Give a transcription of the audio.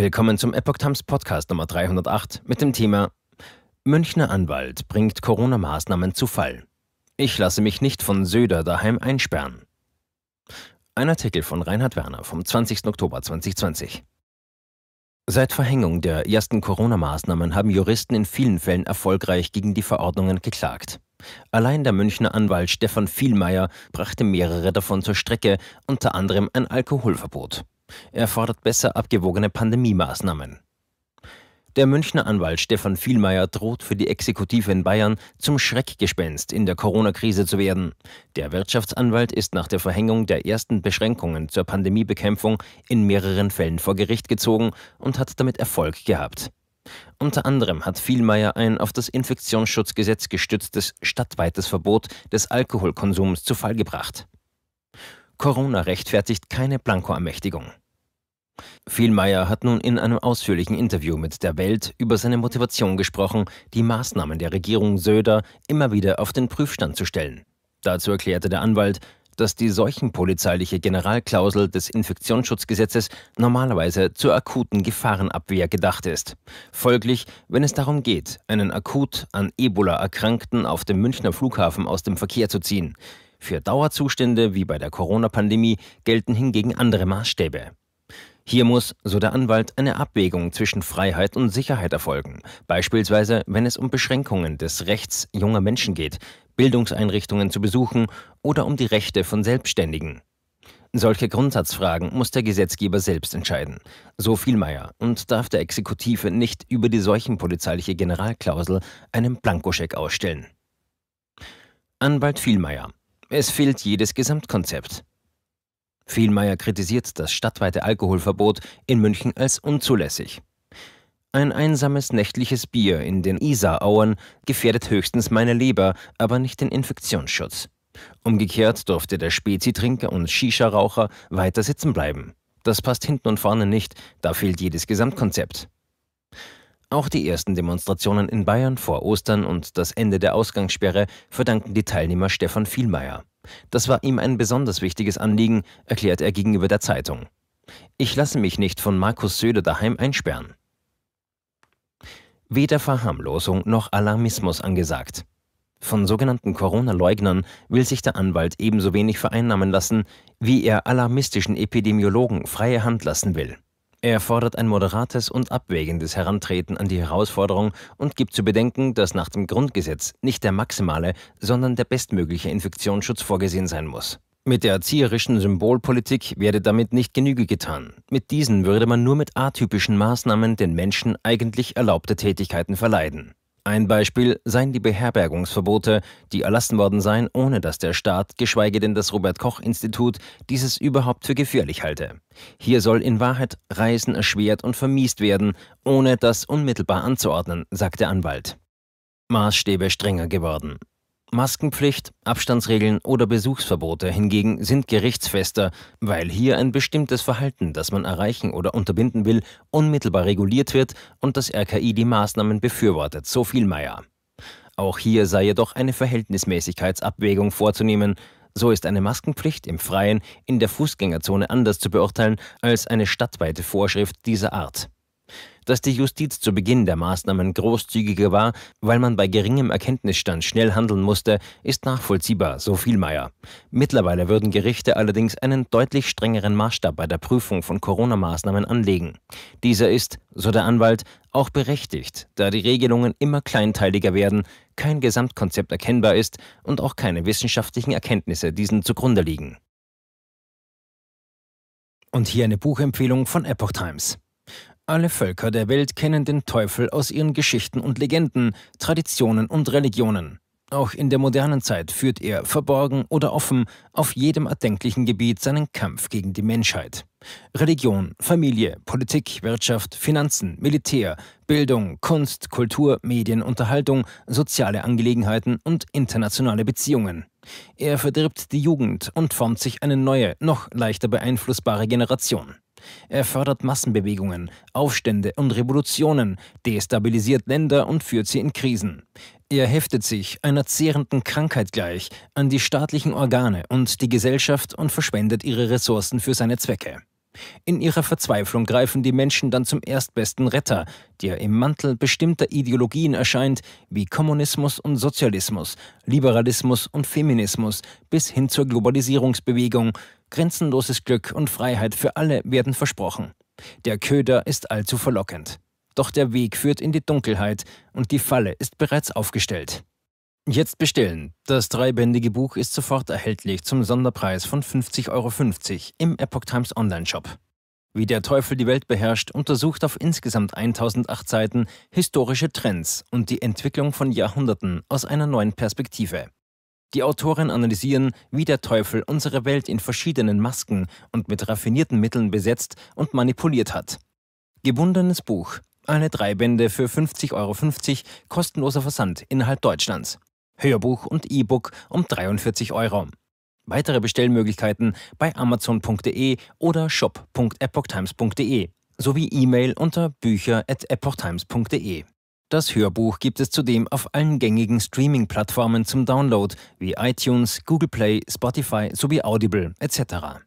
Willkommen zum Epoch Times Podcast Nummer 308 mit dem Thema Münchner Anwalt bringt Corona-Maßnahmen zu Fall. Ich lasse mich nicht von Söder daheim einsperren. Ein Artikel von Reinhard Werner vom 20. Oktober 2020. Seit Verhängung der ersten Corona-Maßnahmen haben Juristen in vielen Fällen erfolgreich gegen die Verordnungen geklagt. Allein der Münchner Anwalt Stefan Vielmeier brachte mehrere davon zur Strecke, unter anderem ein Alkoholverbot. Er fordert besser abgewogene Pandemie-Maßnahmen. Der Münchner Anwalt Stefan Vielmeier droht für die Exekutive in Bayern zum Schreckgespenst in der Corona-Krise zu werden. Der Wirtschaftsanwalt ist nach der Verhängung der ersten Beschränkungen zur Pandemiebekämpfung in mehreren Fällen vor Gericht gezogen und hat damit Erfolg gehabt. Unter anderem hat Vielmeier ein auf das Infektionsschutzgesetz gestütztes stadtweites Verbot des Alkoholkonsums zu Fall gebracht. Corona rechtfertigt keine Blankoermächtigung. Vielmeier hat nun in einem ausführlichen Interview mit der Welt über seine Motivation gesprochen, die Maßnahmen der Regierung Söder immer wieder auf den Prüfstand zu stellen. Dazu erklärte der Anwalt, dass die seuchenpolizeiliche Generalklausel des Infektionsschutzgesetzes normalerweise zur akuten Gefahrenabwehr gedacht ist. Folglich, wenn es darum geht, einen akut an Ebola erkrankten auf dem Münchner Flughafen aus dem Verkehr zu ziehen, für Dauerzustände wie bei der Corona-Pandemie gelten hingegen andere Maßstäbe. Hier muss, so der Anwalt, eine Abwägung zwischen Freiheit und Sicherheit erfolgen, beispielsweise wenn es um Beschränkungen des Rechts junger Menschen geht, Bildungseinrichtungen zu besuchen oder um die Rechte von Selbstständigen. Solche Grundsatzfragen muss der Gesetzgeber selbst entscheiden, so Vielmeier, und darf der Exekutive nicht über die seuchenpolizeiliche Generalklausel einen Blankoscheck ausstellen. Anwalt Vielmeier es fehlt jedes Gesamtkonzept. Vielmeier kritisiert das stadtweite Alkoholverbot in München als unzulässig. Ein einsames nächtliches Bier in den Isarauern gefährdet höchstens meine Leber, aber nicht den Infektionsschutz. Umgekehrt durfte der Spezitrinker und Shisha-Raucher weiter sitzen bleiben. Das passt hinten und vorne nicht, da fehlt jedes Gesamtkonzept. Auch die ersten Demonstrationen in Bayern vor Ostern und das Ende der Ausgangssperre verdanken die Teilnehmer Stefan Vielmeier. Das war ihm ein besonders wichtiges Anliegen, erklärt er gegenüber der Zeitung. Ich lasse mich nicht von Markus Söder daheim einsperren. Weder Verharmlosung noch Alarmismus angesagt. Von sogenannten Corona-Leugnern will sich der Anwalt ebenso wenig vereinnahmen lassen, wie er alarmistischen Epidemiologen freie Hand lassen will. Er fordert ein moderates und abwägendes Herantreten an die Herausforderung und gibt zu bedenken, dass nach dem Grundgesetz nicht der maximale, sondern der bestmögliche Infektionsschutz vorgesehen sein muss. Mit der erzieherischen Symbolpolitik werde damit nicht Genüge getan. Mit diesen würde man nur mit atypischen Maßnahmen den Menschen eigentlich erlaubte Tätigkeiten verleiden. Ein Beispiel seien die Beherbergungsverbote, die erlassen worden seien, ohne dass der Staat, geschweige denn das Robert Koch Institut, dieses überhaupt für gefährlich halte. Hier soll in Wahrheit Reisen erschwert und vermiest werden, ohne das unmittelbar anzuordnen, sagt der Anwalt. Maßstäbe strenger geworden. Maskenpflicht, Abstandsregeln oder Besuchsverbote hingegen sind gerichtsfester, weil hier ein bestimmtes Verhalten, das man erreichen oder unterbinden will, unmittelbar reguliert wird und das RKI die Maßnahmen befürwortet, so viel Meier. Auch hier sei jedoch eine Verhältnismäßigkeitsabwägung vorzunehmen. So ist eine Maskenpflicht im Freien in der Fußgängerzone anders zu beurteilen als eine stadtweite Vorschrift dieser Art dass die Justiz zu Beginn der Maßnahmen großzügiger war, weil man bei geringem Erkenntnisstand schnell handeln musste, ist nachvollziehbar, so Vielmeier. Mittlerweile würden Gerichte allerdings einen deutlich strengeren Maßstab bei der Prüfung von Corona-Maßnahmen anlegen. Dieser ist, so der Anwalt, auch berechtigt, da die Regelungen immer kleinteiliger werden, kein Gesamtkonzept erkennbar ist und auch keine wissenschaftlichen Erkenntnisse diesen zugrunde liegen. Und hier eine Buchempfehlung von Epoch Times. Alle Völker der Welt kennen den Teufel aus ihren Geschichten und Legenden, Traditionen und Religionen. Auch in der modernen Zeit führt er, verborgen oder offen, auf jedem erdenklichen Gebiet seinen Kampf gegen die Menschheit. Religion, Familie, Politik, Wirtschaft, Finanzen, Militär, Bildung, Kunst, Kultur, Medien, Unterhaltung, soziale Angelegenheiten und internationale Beziehungen. Er verdirbt die Jugend und formt sich eine neue, noch leichter beeinflussbare Generation. Er fördert Massenbewegungen, Aufstände und Revolutionen, destabilisiert Länder und führt sie in Krisen. Er heftet sich einer zehrenden Krankheit gleich an die staatlichen Organe und die Gesellschaft und verschwendet ihre Ressourcen für seine Zwecke. In ihrer Verzweiflung greifen die Menschen dann zum erstbesten Retter, der im Mantel bestimmter Ideologien erscheint, wie Kommunismus und Sozialismus, Liberalismus und Feminismus, bis hin zur Globalisierungsbewegung. Grenzenloses Glück und Freiheit für alle werden versprochen. Der Köder ist allzu verlockend. Doch der Weg führt in die Dunkelheit und die Falle ist bereits aufgestellt. Jetzt bestellen. Das dreibändige Buch ist sofort erhältlich zum Sonderpreis von 50,50 Euro im Epoch Times Online-Shop. Wie der Teufel die Welt beherrscht, untersucht auf insgesamt 1008 Seiten historische Trends und die Entwicklung von Jahrhunderten aus einer neuen Perspektive. Die Autoren analysieren, wie der Teufel unsere Welt in verschiedenen Masken und mit raffinierten Mitteln besetzt und manipuliert hat. Gebundenes Buch. Alle drei Bände für 50,50 Euro, kostenloser Versand innerhalb Deutschlands. Hörbuch und E-Book um 43 Euro. Weitere Bestellmöglichkeiten bei amazon.de oder shop.epochtimes.de sowie E-Mail unter bücher.epochtimes.de. Das Hörbuch gibt es zudem auf allen gängigen Streaming-Plattformen zum Download wie iTunes, Google Play, Spotify sowie Audible etc.